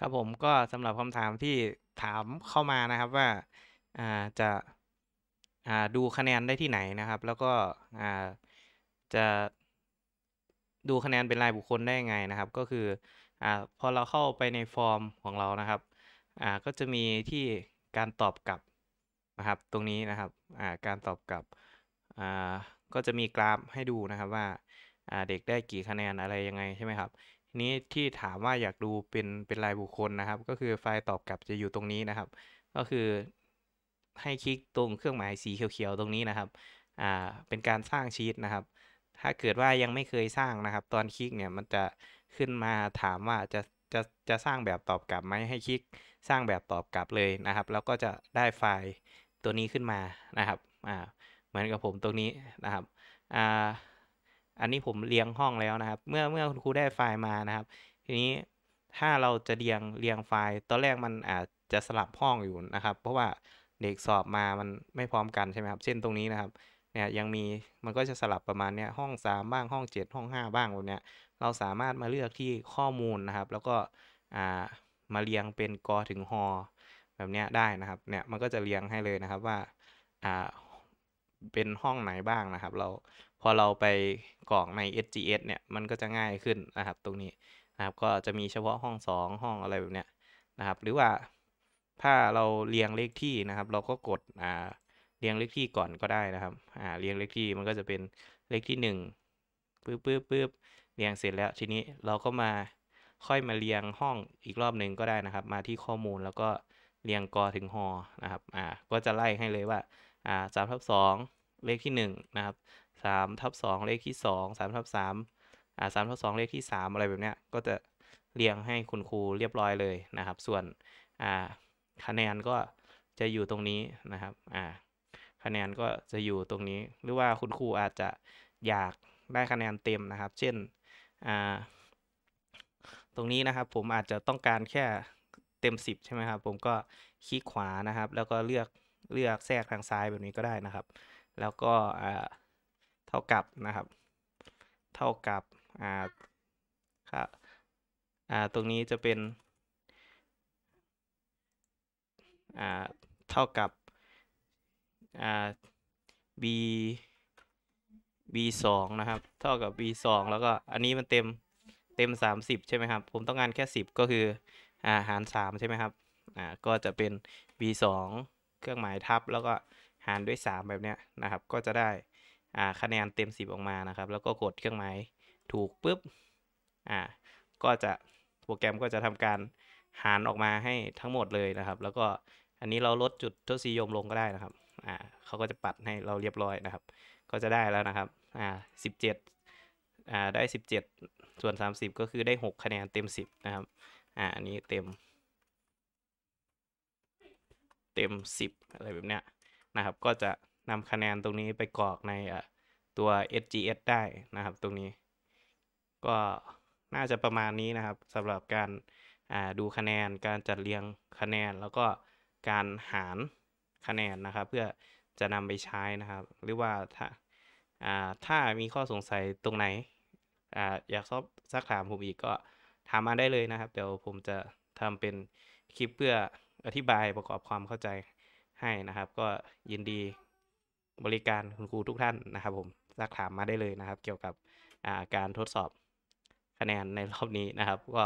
ครับผมก็สำหรับคำถามที่ถามเข้ามานะครับว่าอ่าจะอ่า ดูคะแนนได้ที่ไหนนะครับ แล้วก็อ่าจะดูคะแนนเป็นรายบุคคลได้ยังไงนะครับ ก็คืออ่าพอเราเข้าไปในฟอร์มของเรานะครับอ่าก็จะมีที่การตอบกลับนะครับตรงนี้นะครับอ่าการตอบกลับอ่าก็จะมีกราฟให้ดูนะครับว่าเด็กได้กี่คะแนนอะไรยังไงใช่ไหมครับนี้ที่ถามว่าอยากดูเป็นเป็นรายบุคคลนะครับ ก็คือไฟล์ตอบกลับจะอยู่ตรงนี้นะครับ ก็คือให้ คลิกตรงเครื่องหมายสีเขียวๆตรงนี้นะครับอ่า เป็นการสร้าง ชีตนะครับถ้าเกิดว่ายังไม่เคยสร้างนะครับ ตอนคลิกเนี่ยมันจะขึ้นมาถามว่าจะจะจะ สร้างแบบตอบกลับไหมให้คลิกสร้างแบบตอบกลับเลยนะครับ แล้วก็จะได้ไฟล์ตัวนี้ขึ้นมานะครับอ่าเหมือนกับผมตรงนี้นะครับอ่าอันนี้ผมเรียงห้องแล้วนะครับ เมื่อเมื่อคุณครูได้ไฟล์มานะครับ ทีนี้ถ้าเราจะเรียงเรียงไฟล์ตอนแรกมันอาจจะสลับห้องอยู่นะครับ เพราะว่าเด็กสอบมามันไม่พร้อมกันใช่ไหมครับเช่นตรงนี้นะครับเนี่ยยังมีมันก็จะสลับประมาณเนี้ยห้องสามบ้างห้องเจ็ดห้องห้าบ้างแบบเนี้ยเราสามารถมาเลือกที่ข้อมูลนะครับ แล้วก็มาเรียงเป็นกอถึงฮอแบบเนี้ยได้นะครับเนี่ยมันก็จะเรียงให้เลยนะครับว่าเป็นห้องไหนบ้างนะครับเราพอเราไปกรอกใน SGS เนี่ยมันก็จะง่ายขึ้นนะครับ ตรงนี้นะครับก็จะมีเฉพาะห้อง2ห้องอะไรแบบเนี้ยนะครับ หรือว่าถ้าเราเรียงเลขที่นะครับ เราก็กดอ่าเรียงเลขที่ก่อนก็ได้นะครับอ่าเรียงเลขที่มันก็จะเป็นเลขที่1ปึ๊บปึ๊บปึ๊บเรียงเสร็จแล้วทีนี้เราก็มาค่อยมาเรียงห้องอีกรอบหนึ่งก็ได้นะครับ มาที่ข้อมูลแล้วก็เรียงกอถึงหอนะครับอ่าก็จะไล่ให้เลยว่า่าสามทับสองเลขที่หนึ่งนะครับสามทับสองเลขที่สองสามทับสามอ่าสามทับสองเลขที่สามอะไรแบบเนี้ยก็จะเรียงให้คุณครูเรียบร้อยเลยนะครับ ส่วนอ่าคะแนนก็จะอยู่ตรงนี้นะครับอ่าคะแนนก็จะอยู่ตรงนี้ หรือว่าคุณครูอาจจะอยากได้คะแนนเต็มนะครับ เช่นอ่าตรงนี้นะครับผมอาจจะต้องการแค่เต็ม 10ใช่ไหมครับผมก็คลิกขวานะครับแล้วก็เลือกเลือกแทรกทางซ้ายแบบนี้ก็ได้นะครับ แล้วก็เท่ากับนะครับ เท่ากับครับ ตรงนี้จะเป็นเท่ากับ b b 2นะครับ เท่ากับ b 2แล้วก็อันนี้มันเต็มเต็ม 30ใช่ไหมครับ ผมต้องการแค่ 10 ก็คืออาหาร3ใช่ไหมครับก็จะเป็น b 2เครื่องหมายทับ แล้วก็หารด้วย 3 แบบเนี้ยนะครับ ก็จะได้าคะแนนเต็ม 10 ออกมานะครับ แล้วก็กดเครื่องหมายถูกปุ๊บอ่าก็จะโปรแกรมก็จะทำการหารออกมาให้ทั้งหมดเลยนะครับ แล้วก็อันนี้เราลดจุดทศนิยมลงก็ได้นะครับอ่าเขาก็จะปัดให้เราเรียบร้อยนะครับ ก็จะได้แล้วนะครับอ่าสิบเจ็ดอ่าได้17 ส่วน 30 ก็คือได้ 6 คะแนนเต็ม 10นะครับอ่าอันนี้เต็มเต็ม10อะไรแบบเนี้ยนะครับ ก็จะนำคะแนนตรงนี้ไปกรอกในตัว SGS ได้นะครับตรงนี้ ก็น่าจะประมาณนี้นะครับสำหรับการดูคะแนนการจัดเรียงคะแนน แล้วก็การหารคะแนนนะครับ เพื่อจะนำไปใช้นะครับ หรือว่าถ้าถ้ามีข้อสงสัยตรงไหนออยากสอบสักถามผมอีกก็ถามมาได้เลยนะครับ เดี๋ยวผมจะทำเป็นคลิปเพื่ออธิบายประกอบความเข้าใจให้นะครับ ก็ยินดีบริการคุณครูทุกท่านนะครับ ผมสักถามมาได้เลยนะครับ เกี่ยวกับการทดสอบคะแนนในรอบนี้นะครับ ก็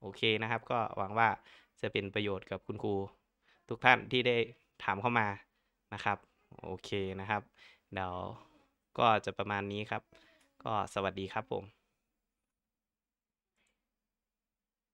โอเคนะครับ ก็หวังว่าจะเป็นประโยชน์กับคุณครูทุกท่านที่ได้ถามเข้ามานะครับ โอเคนะครับ เดี๋ยวก็จะประมาณนี้ครับ ก็สวัสดีครับผม